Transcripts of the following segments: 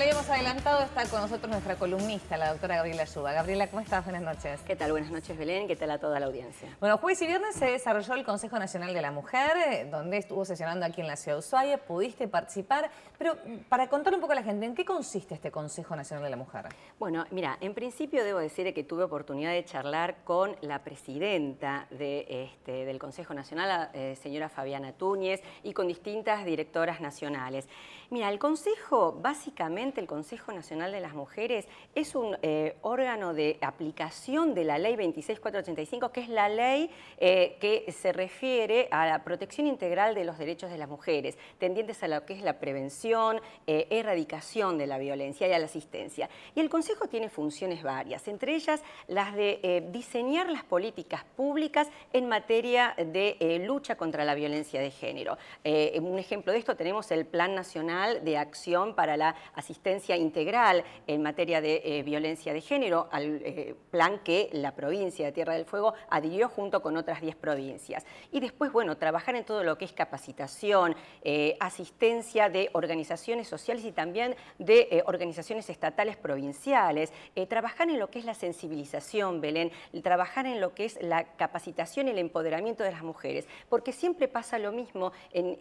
le hemos adelantado, está con nosotros nuestra columnista, la doctora Gabriela Yuba. Gabriela, ¿cómo estás? Buenas noches. ¿Qué tal? Buenas noches, Belén. ¿Qué tal a toda la audiencia? Bueno, jueves y viernes se desarrolló el Consejo Nacional de la Mujer, eh, donde estuvo sesionando aquí en la ciudad de Ushuaia. Pudiste participar, pero mm, para contar un poco a la gente, ¿en qué consiste este Consejo Nacional de la Mujer? Bueno, mira, en principio debo decir que tuve oportunidad de charlar con la presidenta este, del Consejo Nacional, eh, señora Fabiana Túñez, y con distintas directoras nacionales. Mira, el Consejo básicamente el Consejo Nacional de las Mujeres es un eh, órgano de aplicación de la ley 26485, que es la ley eh, que se refiere a la protección integral de los derechos de las mujeres, tendientes a lo que es la prevención, eh, erradicación de la violencia y a la asistencia. Y el Consejo tiene funciones varias, entre ellas las de diseñar las políticas públicas en materia de lucha contra la violencia de género. un ejemplo de esto tenemos el Plan Nacional de Acción para la Asistencia asistencia integral en materia de eh, violencia de género, al eh, plan que la provincia de Tierra del Fuego adhirió junto con otras 10 provincias. Y después, bueno, trabajar en todo lo que es capacitación, eh, asistencia de organizaciones sociales y también de organizaciones estatales provinciales, trabajar en lo que es la sensibilización, Belén, trabajar en lo que es la capacitación y el empoderamiento de las mujeres, porque siempre pasa lo mismo en,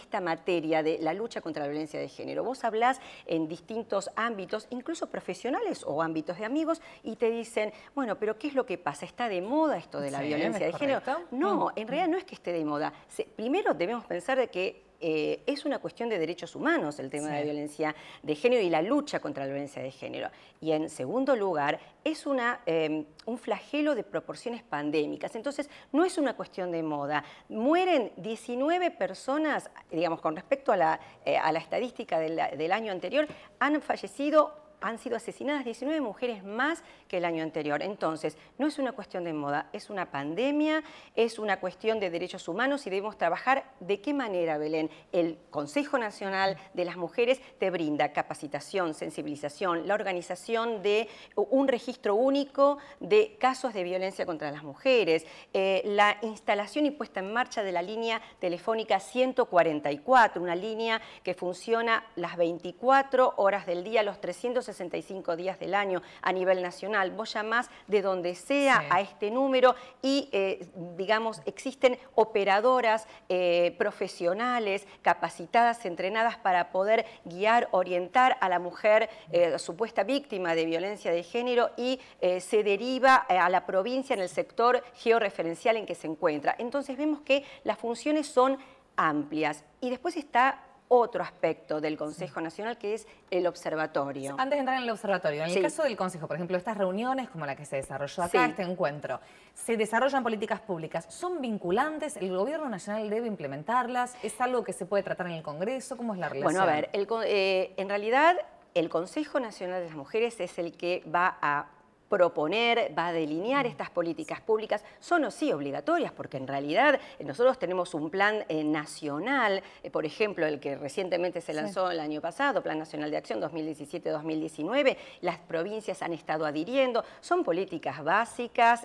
esta materia de la lucha contra la violencia de género. Vos hablás en distintos ámbitos, incluso profesionales o ámbitos de amigos, y te dicen, bueno, pero ¿qué es lo que pasa? ¿Está de moda esto de la violencia de género? No, mm, en mm. realidad no es que esté de moda. primero debemos pensar de que eh, es una cuestión de derechos humanos el tema de la violencia de género y la lucha contra la violencia de género. Y en segundo lugar, es una, em, un flagelo de proporciones pandémicas. Entonces, no es una cuestión de moda. Mueren 19 personas, digamos, con respecto a la, eh, estadística del año anterior, han fallecido han sido asesinadas 19 mujeres más que el año anterior. Entonces, no es una cuestión de moda, es una pandemia, es una cuestión de derechos humanos y debemos trabajar de qué manera, Belén, el Consejo Nacional de las Mujeres te brinda capacitación, sensibilización, la organización de un registro único de casos de violencia contra las mujeres, eh, la instalación y puesta en marcha de la línea telefónica 144, una línea que funciona las 24 horas del día, los 360 65 días del año a nivel nacional. Vos llamás de donde sea a este número y, eh, digamos, existen operadoras eh, profesionales, capacitadas, entrenadas para poder guiar, orientar a la mujer eh, supuesta víctima de violencia de género y se deriva a la provincia en el sector georreferencial en que se encuentra. Entonces vemos que las funciones son amplias. Y después está otro aspecto del Consejo Nacional que es el observatorio. Antes de entrar en el observatorio, en el caso del Consejo, por ejemplo, estas reuniones como la que se desarrolló acá, este encuentro, se desarrollan políticas públicas, ¿son vinculantes? ¿El gobierno nacional debe implementarlas? ¿Es algo que se puede tratar en el Congreso? ¿Cómo es la relación? Bueno, a ver, eh, en realidad el Consejo Nacional de las Mujeres es el que va a proponer, va a delinear mm. estas políticas públicas, son o sí obligatorias, porque en realidad eh, nosotros tenemos un plan eh, nacional, eh, por ejemplo, el que recientemente se lanzó el año pasado, Plan Nacional de Acción 2017-2019, las provincias han estado adhiriendo, son políticas básicas,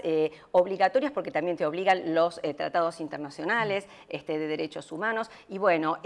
obligatorias porque también te obligan los tratados internacionales mm. este, de derechos humanos, y bueno,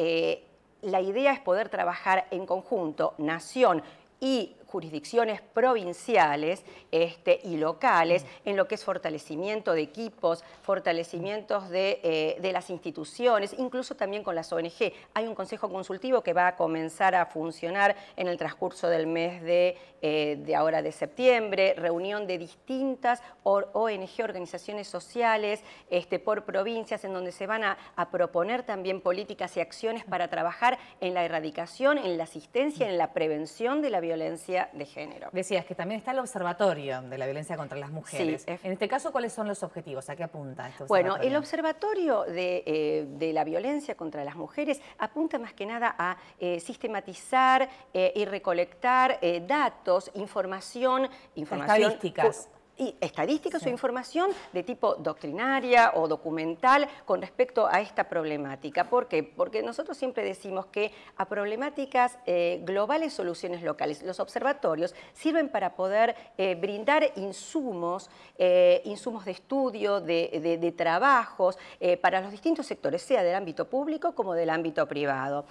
la idea es poder trabajar en conjunto, nación y jurisdicciones provinciales este, y locales mm. en lo que es fortalecimiento de equipos, fortalecimientos de, eh, las instituciones, incluso también con las ONG. Hay un consejo consultivo que va a comenzar a funcionar en el transcurso del mes de, eh, ahora de septiembre, reunión de distintas ONG, organizaciones sociales este, por provincias en donde se van a proponer también políticas y acciones para trabajar en la erradicación, en la asistencia, mm. en la prevención de la violencia de género. Decías que también está el observatorio de la violencia contra las mujeres. en este caso, ¿cuáles son los objetivos? ¿A qué apunta este Bueno, el observatorio eh, de, la violencia contra las mujeres apunta más que nada a eh, sistematizar eh, y recolectar datos, información, información. Estadísticas y estadísticas o información de tipo doctrinaria o documental con respecto a esta problemática. ¿Por qué? Porque nosotros siempre decimos que a problemáticas eh, globales, soluciones locales. Los observatorios sirven para poder eh, brindar insumos, eh, insumos de estudio, de trabajos para los distintos sectores, sea del ámbito público como del ámbito privado.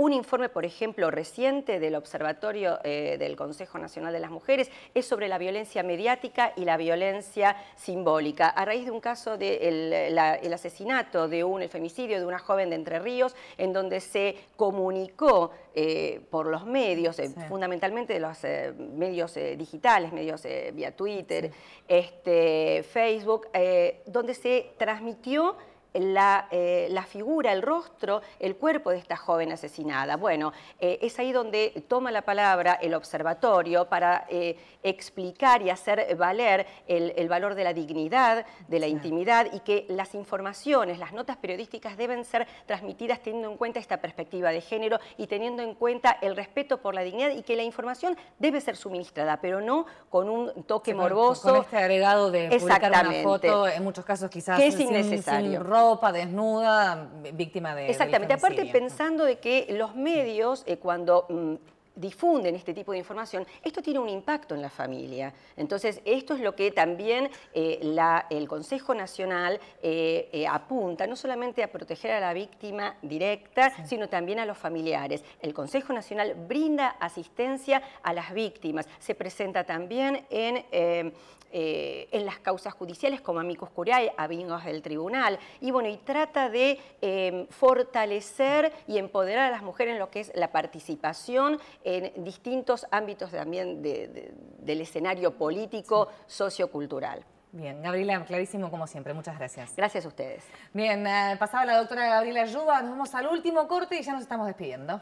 Un informe, por ejemplo, reciente del Observatorio eh, del Consejo Nacional de las Mujeres es sobre la violencia mediática y la violencia simbólica. A raíz de un caso del de el asesinato, de un, el femicidio de una joven de Entre Ríos, en donde se comunicó eh, por los medios, eh, fundamentalmente los medios digitales, medios vía Twitter, este, Facebook, donde se transmitió eh, la, figura, el rostro, el cuerpo de esta joven asesinada. Bueno, eh, es ahí donde toma la palabra el observatorio para eh, explicar y hacer valer el, valor de la dignidad, de la intimidad y que las informaciones, las notas periodísticas deben ser transmitidas teniendo en cuenta esta perspectiva de género y teniendo en cuenta el respeto por la dignidad y que la información debe ser suministrada, pero no con un toque morboso. Con este agregado de publicar una foto, en muchos casos quizás es innecesario ropa, desnuda, víctima de... Exactamente, aparte pensando de que los medios, eh, cuando mm, difunden este tipo de información, esto tiene un impacto en la familia. Entonces, esto es lo que también eh, el Consejo Nacional eh, eh, apunta, no solamente a proteger a la víctima directa, sino también a los familiares. El Consejo Nacional brinda asistencia a las víctimas, se presenta también en, en las causas judiciales como amicus curiae, abingos del tribunal, y bueno, y trata de fortalecer y empoderar a las mujeres en lo que es la participación, en distintos ámbitos también del escenario político, sociocultural. Bien, Gabriela, clarísimo como siempre. Muchas gracias. Gracias a ustedes. Bien, eh, pasaba la doctora Gabriela Yuba, nos vamos al último corte y ya nos estamos despidiendo.